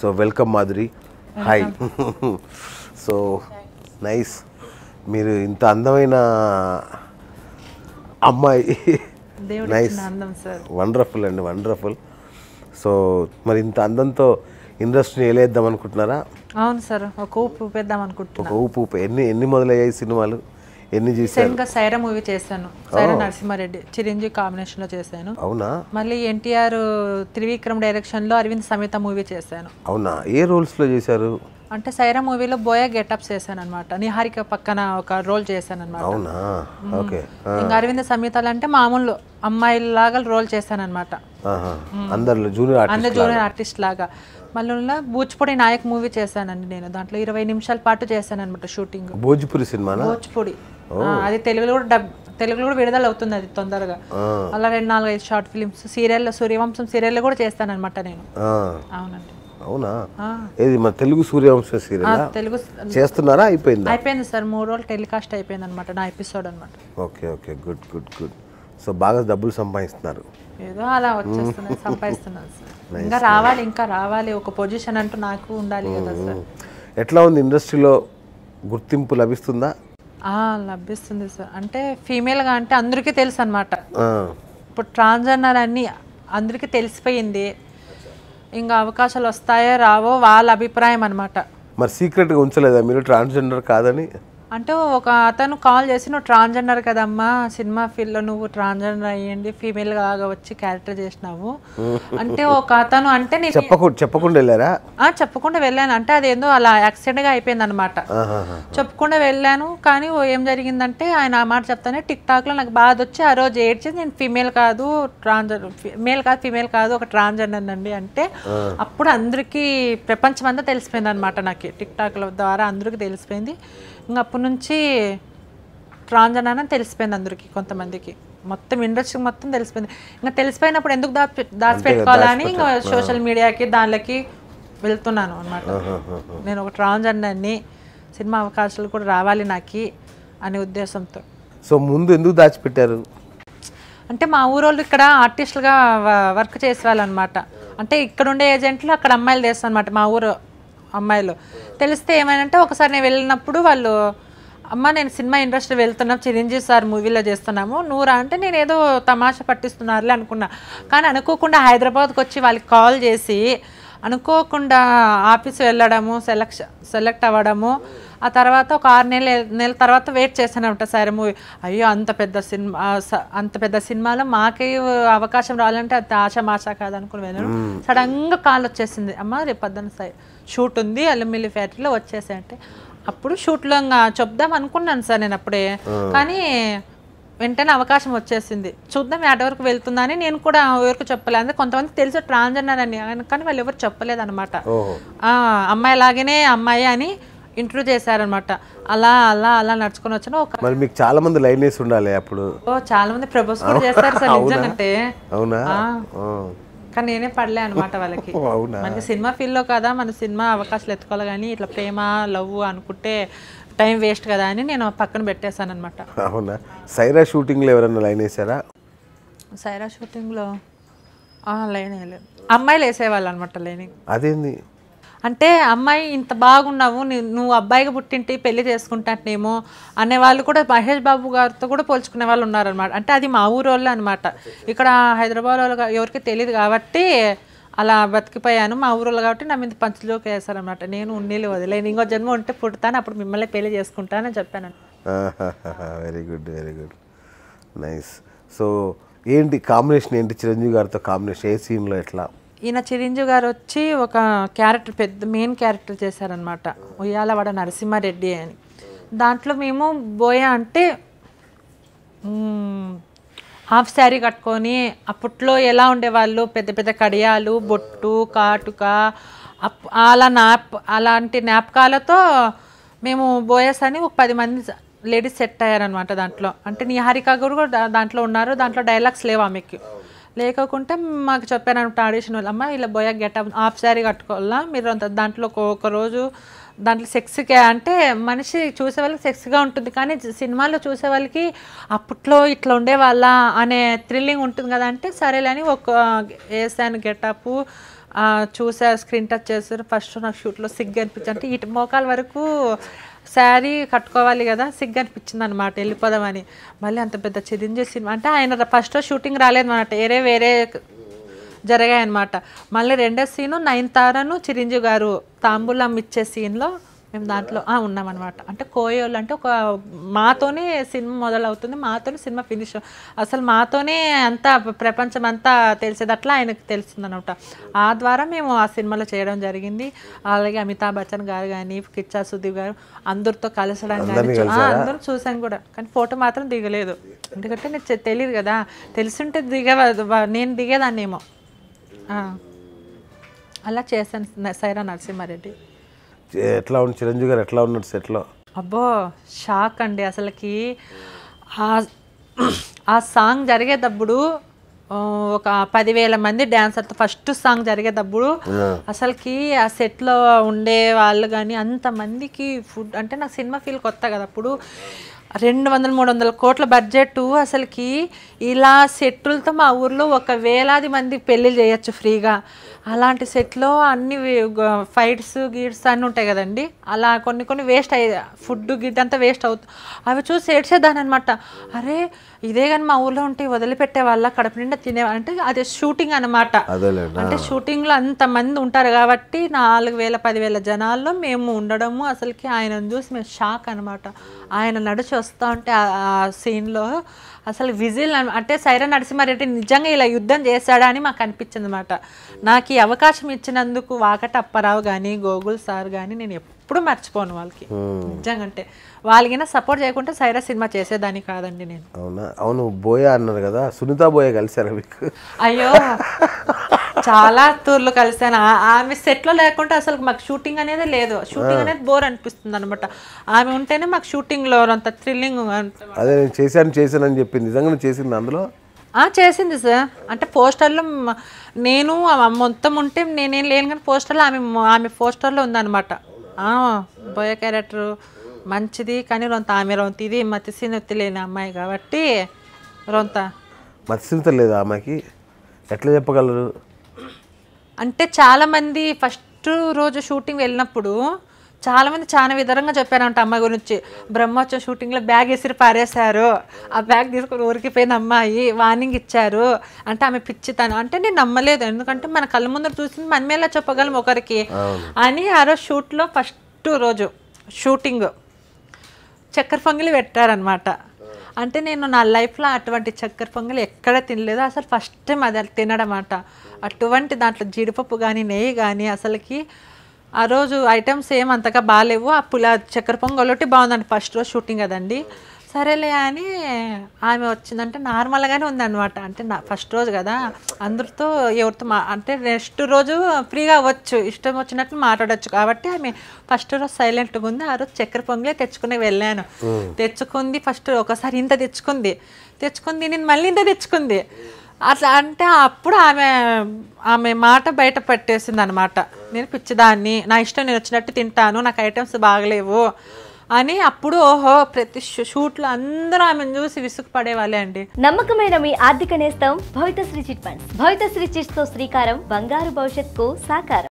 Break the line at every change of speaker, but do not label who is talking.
so welcome Madhuri hi so nice మీరు ఇంత అందమైన అమ్మాయి నైస్ వండర్ఫుల్ అండి వండర్ఫుల్ సో మరి ఇంత అందంతో ఇండస్ట్రీని ఏలేద్దాం అనుకుంటున్నారా
అవును సార్ ఒక ఊపు ఊపేద్దాం
అనుకుంటున్నాను ఒక ఊపు ఊపే ఎన్ని ఎన్ని మొదలయ్యాయి సినిమాలు ఎన్ని ఇంకా
సైర మూవీ చేశాను సైర నరసింహారెడ్డి చిరంజీవి కాంబినేషన్ లో చేశాను అవునా మళ్ళీ ఎన్టీఆర్ త్రివిక్రమ్ డైరెక్షన్ లో అరవింద్ సమేత మూవీ చేశాను
అవునా ఏ రోల్స్ లో చేశారు
అంటే సైరా మూవీలో బోయా గెటప్ చేశాను అనమాట నిహారిక పక్కన ఒక రోల్ చేశాను అనమాట ఇంకా అరవింద సమేతాలు అంటే మామూలు లాగా రోల్ చేశాను అనమాట
జూనియర్
ఆర్టిస్ట్ లాగా మళ్ళీ భూజ్పూడి నాయక్ మూవీ చేశానండి నేను దాంట్లో ఇరవై నిమిషాల పాటు చేశాను అనమాట షూటింగ్
భోజ్పూరి సినిమా భోజ్పూడి
అది తెలుగులో కూడా డబ్ తెలుగులో కూడా విడుదల అవుతుంది అది తొందరగా అలా రెండు నాలుగు ఐదు short films serial Suryavamsam serial కూడా చేస్తాను అనమాట నేను అవునండి
అవునా ఇది మన తెలుగు సూర్యవంశం సీరియల్ తెలుగు చేస్తున్నారా అయిపోయింది
అయిపోయింది సార్ మూడు రోజులు టెలికాస్ట్ అయిపోయింది అనమాట నా ఎపిసోడ్ అనమాట
okay okay good good good so బాగా డబ్బులు సంపాదిస్తున్నారు
ఏదో అలా వచ్చేస్తున్నాయి సంపాదిస్తున్నాను ఇంకా రావాలి ఇంకా రావాలి ఒక పొజిషన్ అంటూ నాకు ఉండాలి కదా
సార్ ఎట్లా ఉంది ఇండస్ట్రీలో గుర్తింపు లభిస్తుందా
లభిస్తుంది సార్ అంటే ఫీమేల్గా అంటే అందరికీ తెలుసు అనమాట ఇప్పుడు ట్రాన్స్జెండర్ అన్ని అందరికీ తెలిసిపోయింది ఇంకా అవకాశాలు వస్తాయో రావో వాళ్ళ అభిప్రాయం అనమాట
మరి సీక్రెట్గా ఉంచలేదా మీరు ట్రాన్స్జెండర్ కాదని
అంటే ఒక అతను కాల్ చేసి నువ్వు ట్రాన్స్జెండర్ కదమ్మా సినిమా ఫీల్డ్లో నువ్వు ట్రాన్స్జెండర్ అయ్యండి ఫీమేల్ లాగా వచ్చి క్యారెక్టర్ చేసినావు అంటే ఒక అతను అంటే నేను
చెప్పకుండా వెళ్ళారా
చెప్పకుండా వెళ్ళాను అంటే అదేందో అలా యాక్సిడెంట్గా అయిపోయింది అనమాట చెప్పకుండా వెళ్ళాను కానీ ఏం జరిగిందంటే ఆయన ఆ మాట చెప్తానే టిక్ టాక్లో నాకు బాధ వచ్చి ఆ రోజు ఏడ్చింది నేను ఫీమేల్ కాదు ట్రాన్స్జెండర్ మేల్ కాదు ఫీమేల్ కాదు ఒక ట్రాన్స్జెండర్ అండి అంటే అప్పుడు అందరికీ ప్రపంచం అంతా తెలిసిపోయింది అనమాట నాకు టిక్ టాక్ల ద్వారా అందరికీ తెలిసిపోయింది ఇంకా అప్పటి నుంచి ట్రాంజన్ అని తెలిసిపోయింది అందరికీ కొంతమందికి మొత్తం ఇండస్ట్రీకి మొత్తం తెలిసిపోయింది ఇంకా తెలిసిపోయినప్పుడు ఎందుకు దాచి దాచిపెట్టుకోవాలని ఇంకా సోషల్ మీడియాకి దానిలోకి వెళ్తున్నాను అనమాట నేను ఒక ట్రాన్జెండర్ అన్ని సినిమా అవకాశాలు కూడా రావాలి నాకు అనే ఉద్దేశంతో
సో ముందు ఎందుకు దాచిపెట్టారు
అంటే మా ఊరోళ్ళు ఇక్కడ ఆర్టిస్టులుగా వర్క్ చేసేవాళ్ళు అనమాట అంటే ఇక్కడ ఉండే ఏజెంట్లు అక్కడ అమ్మాయిలు చేస్తాను అనమాట మా ఊరు అమ్మాయిలు తెలిస్తే ఏమైనా ఒకసారి నేను వెళ్ళినప్పుడు వాళ్ళు అమ్మ నేను సినిమా ఇండస్ట్రీ వెళ్తున్నాం చిరంజీవి సార్ మూవీలో చేస్తున్నాము నూరా అంటే నేను ఏదో తమాషా పట్టిస్తున్నారులే అనుకున్నా కానీ అనుకోకుండా హైదరాబాద్కి వచ్చి వాళ్ళకి కాల్ చేసి అనుకోకుండా ఆఫీస్ వెళ్ళడము సెలెక్ట్ సెలెక్ట్ అవ్వడము ఆ తర్వాత ఒక ఆరు నెలల నెలల తర్వాత వెయిట్ చేస్తానమాట సరే మూవీ అయ్యో అంత పెద్ద సినిమా అంత పెద్ద సినిమాలో మాకే అవకాశం రావాలంటే అది మాష కాదనుకుని వెళ్ళాను సడన్గా కాల్ వచ్చేసింది అమ్మ రేపు పద్దెనిమిది షూట్ ఉంది అల్లుమిల్లి ఫ్యాక్టరీలో వచ్చేసాయంటే అప్పుడు షూట్లో చెప్దాం అనుకున్నాను సార్ నేను అప్పుడే కానీ వెంటనే అవకాశం వచ్చేసింది చూద్దాం ఎటు వరకు వెళ్తుందని నేను కూడా ఎవరికి చెప్పలేదు కొంతమంది తెలుసు ట్రాన్స్జెండర్ అని కానీ వాళ్ళు ఎవరు చెప్పలేదు అనమాట అమ్మాయి లాగానే అమ్మాయి అని ఇంటర్వ్యూ చేశారనమాట అలా అలా అలా నడుచుకుని వచ్చిన ఒక
మరి మీకు చాలా మంది లైన్ వేసి ఉండాలి అప్పుడు
ఓ చాలా మంది ప్రపోజ్ కూడా చేస్తారు సార్ నిజంగానే అవునా కానీ నేనే పడలే అనమాట వాళ్ళకి మనకి సినిమా ఫీల్డ్లో కదా మన సినిమా అవకాశాలు ఎత్తుకోవాలి కానీ ఇట్లా ప్రేమ లవ్ అనుకుంటే టైం వేస్ట్ కదా అని నేను పక్కన పెట్టేశాను అనమాట
అవునా సైరా షూటింగ్లో ఎవరైనా లైన్ వేసారా
సైరా షూటింగ్లో లైన్ వేయలేదు అమ్మాయిలు వేసేవాళ్ళు అనమాట లైనింగ్ అదేంది అంటే అమ్మాయి ఇంత బాగున్నావు నువ్వు అబ్బాయిగా పుట్టింటి పెళ్లి చేసుకుంటానేమో వాళ్ళు కూడా మహేష్ బాబు గారితో కూడా పోల్చుకునే వాళ్ళు ఉన్నారనమాట అంటే అది మా ఊరు వాళ్ళు అనమాట ఇక్కడ హైదరాబాద్ వాళ్ళు ఎవరికి తెలియదు కాబట్టి అలా బతికిపోయాను మా వాళ్ళు కాబట్టి నా మీద పంచులోకి వేశారనమాట నేను ఉన్నీళ్ళు వదిలేను ఇంకో జన్మ ఉంటే పుడతాను అప్పుడు మిమ్మల్ని పెళ్లి చేసుకుంటానని చెప్పాను
very good very good nice so ఏంటి కాంబినేషన్ ఏంటి చిరంజీవి గారితో కాంబినేషన్ ఏ సీన్లో ఎట్లా
ఈయన చిరంజీవి గారు వచ్చి ఒక క్యారెక్టర్ పెద్ద మెయిన్ క్యారెక్టర్ చేశారనమాట ఉయ్యాలవాడ నరసింహారెడ్డి అని దాంట్లో మేము బోయ అంటే హాఫ్ శారీ కట్టుకొని అప్పట్లో ఎలా ఉండేవాళ్ళు పెద్ద పెద్ద కడియాలు బొట్టు కాటుక అలా నాప్ అలాంటి నాపకాలతో మేము బోయస్ అని ఒక పది మంది లేడీస్ సెట్ అయ్యారనమాట దాంట్లో అంటే నిహారిక గారు కూడా దాంట్లో ఉన్నారు దాంట్లో డైలాగ్స్ లేవు ఆమెకి లేకుంటే మాకు చెప్పాను అనమాట ఆడిషన్ వాళ్ళు అమ్మ ఇలా బోయా గెటప్ ఆఫ్ శారీ కట్టుకోవాలా మీరు అంత దాంట్లో ఒక రోజు దాంట్లో సెక్స్కే అంటే మనిషి చూసే వాళ్ళకి సెక్స్గా ఉంటుంది కానీ సినిమాలో చూసే వాళ్ళకి అప్పట్లో ఇట్లా వాళ్ళ అనే థ్రిల్లింగ్ ఉంటుంది కదా అంటే సరేలేని ఒక వేసాను గెటప్ చూసా స్క్రీన్ టచ్ చేశారు ఫస్ట్ నాకు షూట్లో సిగ్గు అనిపించి అంటే ఇటు మోకాల వరకు శారీ కట్టుకోవాలి కదా సిగ్గు అనిపించింది అనమాట వెళ్ళిపోదామని మళ్ళీ అంత పెద్ద చిదింజల్ సినిమా అంటే ఆయన ఫస్ట్ షూటింగ్ రాలేదు అనమాట వేరే వేరే అనమాట మళ్ళీ రెండో సీను నైన్ తారను చిరంజీవి గారు తాంబూలం ఇచ్చే సీన్లో మేము దాంట్లో ఉన్నామన్నమాట అంటే కోయోలు అంటే ఒక మాతోనే సినిమా మొదలవుతుంది మాతోనే సినిమా ఫినిష్ అసలు మాతోనే అంతా ప్రపంచం అంతా తెలిసేది అట్లా ఆయనకు తెలిసిందనమాట ఆ ద్వారా మేము ఆ సినిమాలో చేయడం జరిగింది అలాగే అమితాబ్ బచ్చన్ గారు కానీ కిచ్చా సుదీప్ గారు అందరితో కలసడం కానీ అందరూ చూశాను కూడా కానీ ఫోటో మాత్రం దిగలేదు ఎందుకంటే నేను తెలియదు కదా తెలిసింటే దిగ నేను దిగేదాన్ని ఏమో అలా చేశాను సైరా నరసింహారెడ్డి
ఎట్లా ఉంది చిరంజీవి గారు ఎట్లా ఉన్నాడు సెట్లో
అబ్బో షాక్ అండి అసలుకి ఆ సాంగ్ జరిగేటప్పుడు ఒక పదివేల మంది డ్యాన్సర్తో ఫస్ట్ సాంగ్ జరిగేటప్పుడు అసలుకి ఆ సెట్లో ఉండే వాళ్ళు కానీ అంతమందికి ఫుడ్ అంటే నాకు సినిమా ఫీల్ కొత్త కదా అప్పుడు రెండు వందల మూడు వందల కోట్ల బడ్జెట్ అసలుకి ఇలా సెట్లతో మా ఊర్లో ఒక వేలాది మంది పెళ్లి చేయొచ్చు ఫ్రీగా అలాంటి సెట్లో అన్ని ఫైట్స్ గీడ్స్ అన్నీ ఉంటాయి కదండి అలా కొన్ని కొన్ని వేస్ట్ అయ్యే ఫుడ్ గిడ్ అంతా వేస్ట్ అవుతుంది అవి చూసి ఏడ్చేదాని అనమాట అరే ఇదే కానీ మా ఊర్లో ఉంటే వదిలిపెట్టే వాళ్ళ కడప నిండా తినే అంటే అదే షూటింగ్ అనమాట అంటే షూటింగ్లో అంతమంది ఉంటారు కాబట్టి నాలుగు వేల పదివేల జనాల్లో మేము ఉండడము అసలుకి ఆయనను చూసి మేము షాక్ అనమాట ఆయన నడుచు వస్తూ ఉంటే ఆ సీన్లో అసలు విజిల్ అంటే సైర నరసింహారెడ్డి నిజంగా ఇలా యుద్ధం చేశాడా అని మాకు అనిపించింది అనమాట నాకు ఈ అవకాశం ఇచ్చినందుకు వాకట అప్పారావు కానీ గోగుల్ సార్ కానీ నేను ఎప్పుడు మర్చిపోను వాళ్ళకి నిజంగా అంటే వాళ్ళకైనా సపోర్ట్ చేయకుంటే సైరా సినిమా చేసేదాన్ని కాదండి నేను
అవునా అవును బోయ అన్నారు కదా సునీత బోయ కలిసారా మీకు
అయ్యో చాలా తూర్లు కలిసాను ఆమె సెట్లో లేకుంటే అసలు మాకు షూటింగ్ అనేది లేదు షూటింగ్ అనేది బోర్ అనిపిస్తుంది అనమాట ఆమె ఉంటేనే మాకు షూటింగ్లో అంత థ్రిల్లింగ్
అదే చేశాను చేశాను అని చెప్పింది నిజంగా చేసింది అందులో
చేసింది సార్ అంటే పోస్టర్లో నేను మొత్తం ఉంటే నేనేం లేను కానీ పోస్టర్లో ఆమె ఆమె పోస్టర్లో ఉందన్నమాట బోయ క్యారెక్టర్ మంచిది కానీ రొంత ఆమె రొంత ఇది మతిసినొత్తి లేని అమ్మాయి కాబట్టి రొంత
మతిసినత లేదు ఆమెకి ఎట్లా చెప్పగలరు
అంటే చాలామంది ఫస్ట్ రోజు షూటింగ్ వెళ్ళినప్పుడు చాలామంది చాలా విధంగా చెప్పారంట అమ్మాయి గురించి బ్రహ్మోత్సవం షూటింగ్లో బ్యాగ్ వేసి పారేశారు ఆ బ్యాగ్ తీసుకుని ఊరికిపోయిన అమ్మాయి వార్నింగ్ ఇచ్చారు అంటే ఆమె పిచ్చితాను అంటే నేను నమ్మలేదు ఎందుకంటే మన కళ్ళ ముందర చూసింది మనమేలా ఎలా చెప్పగలం ఒకరికి అని ఆ రోజు షూట్లో ఫస్ట్ రోజు షూటింగ్ చక్కెర పొంగిలి పెట్టారనమాట అంటే నేను నా లైఫ్లో అటువంటి చక్కెర పొంగలి ఎక్కడ తినలేదు అసలు ఫస్ట్ టైం అది తినడం అట అటువంటి దాంట్లో జీడిపప్పు కానీ నెయ్యి కానీ అసలుకి ఆ రోజు ఐటమ్స్ ఏం అంతగా బాగాలేవు ఆ పులా చక్కెర పొంగలు ఒకటి బాగుందండి ఫస్ట్ రోజు షూటింగ్ కదండి సరేలే అని ఆమె వచ్చిందంటే నార్మల్గానే ఉందన్నమాట అంటే నా ఫస్ట్ రోజు కదా అందరితో ఎవరితో మా అంటే నెక్స్ట్ రోజు ఫ్రీగా అవ్వచ్చు ఇష్టం వచ్చినట్టు మాట్లాడచ్చు కాబట్టి ఆమె ఫస్ట్ రోజు సైలెంట్గా ఉంది ఆ రోజు చక్కెర పొంగే తెచ్చుకునే వెళ్ళాను తెచ్చుకుంది ఫస్ట్ ఒకసారి ఇంత తెచ్చుకుంది తెచ్చుకుంది నేను మళ్ళీ ఇంత తెచ్చుకుంది అట్లా అంటే అప్పుడు ఆమె ఆమె మాట బయట పట్టేసింది అనమాట నేను పిచ్చిదాన్ని నా ఇష్టం నేను వచ్చినట్టు తింటాను నాకు ఐటమ్స్ బాగలేవు అని అప్పుడు ఓహో ప్రతి షూట్లో అందరూ ఆమెను చూసి వాళ్ళే అండి నమ్మకమైన
మీ ఆర్థిక నేస్తం Bhavitha Sri chit funds Bhavitha Sri chits తో శ్రీకారం బంగారు భవిష్యత్ కు సాకారం